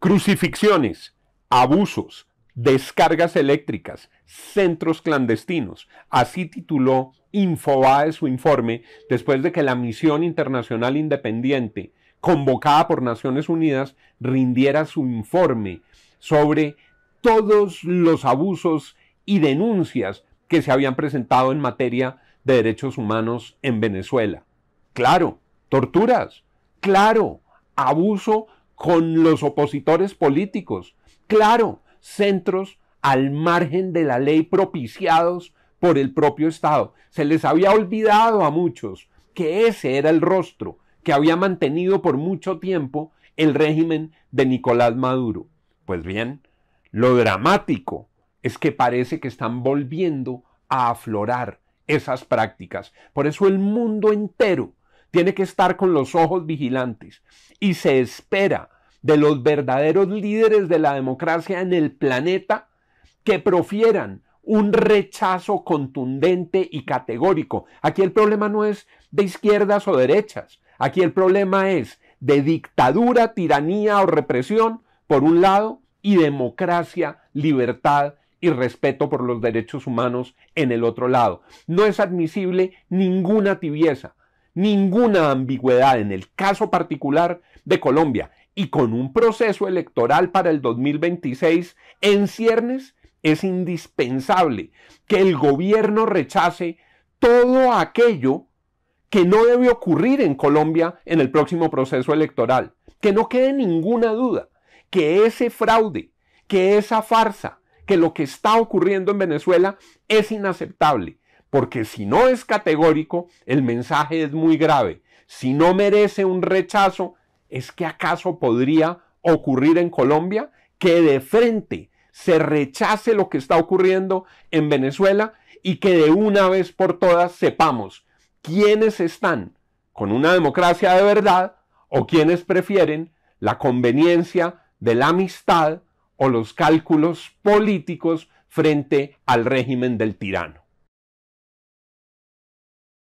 Crucifixiones, abusos, descargas eléctricas, centros clandestinos. Así tituló Infobae su informe después de que la Misión Internacional Independiente, convocada por Naciones Unidas, rindiera su informe sobre todos los abusos y denuncias que se habían presentado en materia de derechos humanos en Venezuela. Claro, torturas, claro, abuso con los opositores políticos. Claro, centros al margen de la ley propiciados por el propio Estado. Se les había olvidado a muchos que ese era el rostro que había mantenido por mucho tiempo el régimen de Nicolás Maduro. Pues bien, lo dramático es que parece que están volviendo a aflorar esas prácticas. Por eso el mundo entero tiene que estar con los ojos vigilantes y se espera de los verdaderos líderes de la democracia en el planeta que profieran un rechazo contundente y categórico. Aquí el problema no es de izquierdas o derechas, aquí el problema es de dictadura, tiranía o represión, por un lado, y democracia, libertad y respeto por los derechos humanos en el otro lado. No es admisible ninguna tibieza, ninguna ambigüedad en el caso particular de Colombia y con un proceso electoral para el 2026 en ciernes, es indispensable que el gobierno rechace todo aquello que no debe ocurrir en Colombia en el próximo proceso electoral. Que no quede ninguna duda que ese fraude, que esa farsa, que lo que está ocurriendo en Venezuela es inaceptable porque si no es categórico, el mensaje es muy grave. Si no merece un rechazo, ¿es que acaso podría ocurrir en Colombia que de frente se rechace lo que está ocurriendo en Venezuela y que de una vez por todas sepamos quiénes están con una democracia de verdad o quienes prefieren la conveniencia de la amistad o los cálculos políticos frente al régimen del tirano.